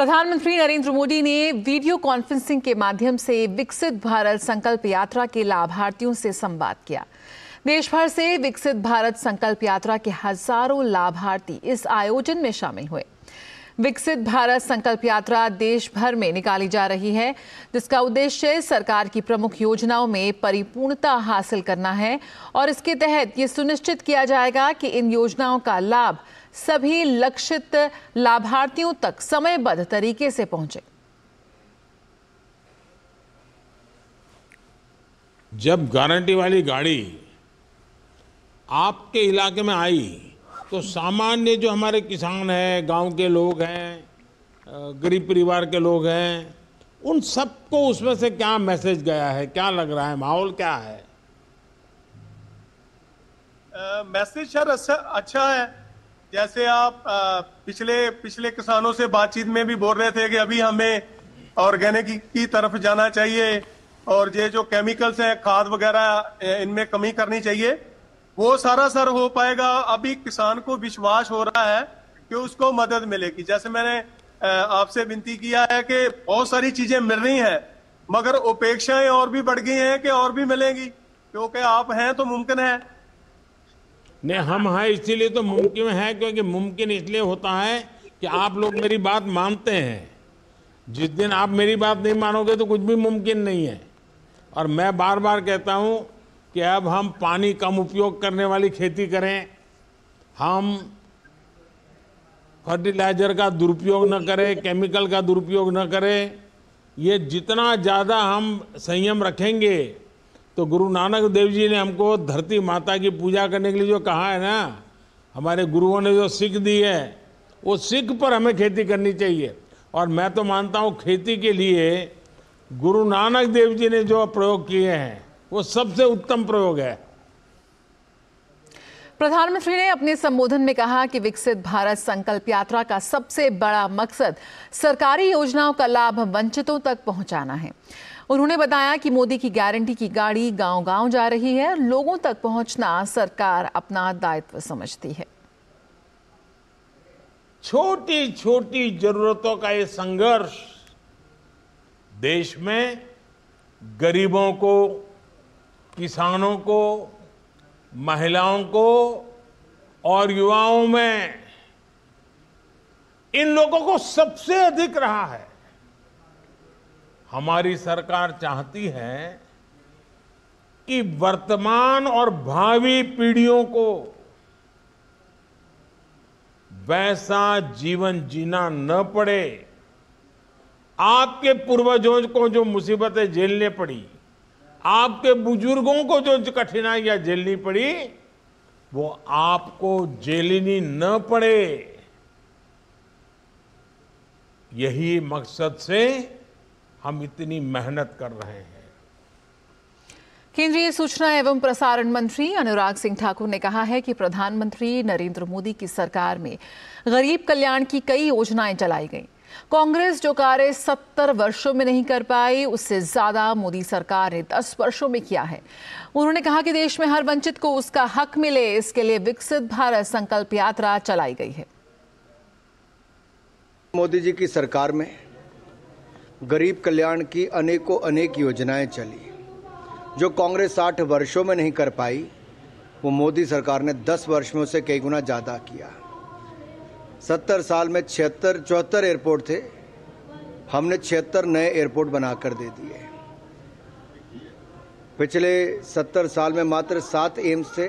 प्रधानमंत्री नरेंद्र मोदी ने video conferencing के माध्यम से विकसित भारत संकल्प यात्रा के लाभार्थियों से संवाद किया देश भर से विकसित भारत संकल्प यात्रा के हजारों लाभार्थी इस आयोजन में शामिल हुए विकसित भारत संकल्प यात्रा देश भर में निकाली जा रही है जिसका उद्देश्य सरकार की प्रमुख योजनाओं में परिपूर्णता हासिल करना है और इसके तहत ये सुनिश्चित किया जाएगा कि इन योजनाओं का लाभ सभी लक्षित लाभार्थियों तक समयबद्ध तरीके से पहुंचे जब गारंटी वाली गाड़ी आपके इलाके में आई तो सामान्य जो हमारे किसान हैं गांव के लोग हैं गरीब परिवार के लोग हैं उन सबको उसमें से क्या मैसेज गया है क्या लग रहा है माहौल क्या है मैसेज सर अच्छा, अच्छा है जैसे आप आ, पिछले पिछले किसानों से बातचीत में भी बोल रहे थे कि अभी हमें ऑर्गेनिक की, की तरफ जाना चाहिए और ये जो केमिकल्स हैं खाद वगैरह इनमें कमी करनी चाहिए वो सारा सर हो पाएगा अभी किसान को विश्वास हो रहा है कि उसको मदद मिलेगी जैसे मैंने आपसे विनती किया है कि बहुत सारी चीजें मिल रही हैं मगर उपेक्षाएं और भी बढ़ गई हैं कि और भी मिलेंगी क्योंकि आप हैं तो मुमकिन है नहीं हम हैं इसीलिए तो मुमकिन है क्योंकि मुमकिन इसलिए होता है कि आप लोग मेरी बात मानते हैं जिस दिन आप मेरी बात नहीं मानोगे तो कुछ भी मुमकिन नहीं है और मैं बार बार कहता हूं कि अब हम पानी कम उपयोग करने वाली खेती करें हम फर्टिलाइजर का दुरुपयोग न करें केमिकल का दुरुपयोग न करें ये जितना ज़्यादा हम संयम रखेंगे तो गुरु नानक देव जी ने हमको धरती माता की पूजा करने के लिए जो कहा है ना हमारे गुरुओं ने जो सिख दी है वो सिख पर हमें खेती करनी चाहिए और मैं तो मानता हूँ खेती के लिए गुरु नानक देव जी ने जो प्रयोग किए हैं वो सबसे उत्तम प्रयोग है प्रधानमंत्री ने अपने संबोधन में कहा कि विकसित भारत संकल्प यात्रा का सबसे बड़ा मकसद सरकारी योजनाओं का लाभ वंचितों तक पहुंचाना है उन्होंने बताया कि मोदी की गारंटी की गाड़ी गांव-गांव जा रही है लोगों तक पहुंचना सरकार अपना दायित्व समझती है छोटी छोटी जरूरतों का ये संघर्ष देश में गरीबों को किसानों को महिलाओं को और युवाओं में इन लोगों को सबसे अधिक रहा है हमारी सरकार चाहती है कि वर्तमान और भावी पीढ़ियों को वैसा जीवन जीना न पड़े आपके पूर्वजों को जो मुसीबतें झेलने पड़ी आपके बुजुर्गों को जो कठिनाइयां झेलनी पड़ी वो आपको झेलनी न पड़े यही मकसद से हम इतनी मेहनत कर रहे हैं केंद्रीय सूचना एवं प्रसारण मंत्री अनुराग सिंह ठाकुर ने कहा है कि प्रधानमंत्री नरेंद्र मोदी की सरकार में गरीब कल्याण की कई योजनाएं चलाई गईं कांग्रेस जो कार्य सत्तर वर्षों में नहीं कर पाई उससे ज्यादा मोदी सरकार ने दस वर्षों में किया है उन्होंने कहा कि देश में हर वंचित को उसका हक मिले इसके लिए विकसित भारत संकल्प यात्रा चलाई गई है मोदी जी की सरकार में गरीब कल्याण की अनेकों अनेक योजनाएं चली जो कांग्रेस साठ वर्षों में नहीं कर पाई वो मोदी सरकार ने दस वर्ष में उसे कई गुना ज़्यादा किया सत्तर साल में छिहत्तर चौहत्तर एयरपोर्ट थे हमने छिहत्तर नए एयरपोर्ट बनाकर दे दिए पिछले सत्तर साल में मात्र सात एम्स थे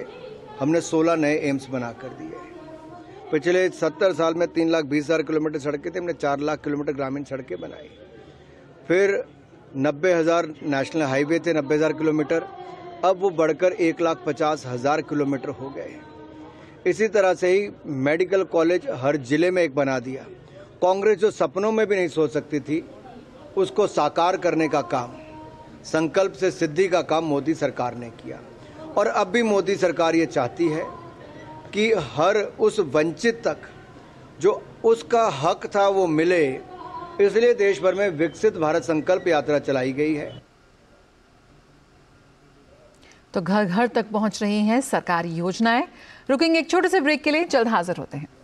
हमने सोलह नए एम्स बना कर दिए पिछले सत्तर साल में तीन लाख बीस हज़ार किलोमीटर सड़कें थे हमने चार लाख किलोमीटर ग्रामीण सड़कें बनाई फिर नब्बे हज़ार नेशनल हाईवे थे नब्बे हज़ार किलोमीटर अब वो बढ़कर एक लाख पचास हज़ार किलोमीटर हो गए हैं इसी तरह से ही मेडिकल कॉलेज हर ज़िले में एक बना दिया कांग्रेस जो सपनों में भी नहीं सोच सकती थी उसको साकार करने का काम संकल्प से सिद्धि का काम मोदी सरकार ने किया और अब भी मोदी सरकार ये चाहती है कि हर उस वंचित तक जो उसका हक था वो मिले इसलिए देश भर में विकसित भारत संकल्प यात्रा चलाई गई है तो घर घर तक पहुंच रही हैं सरकारी योजनाएं रुकेंगे एक छोटे से ब्रेक के लिए जल्द हाजिर होते हैं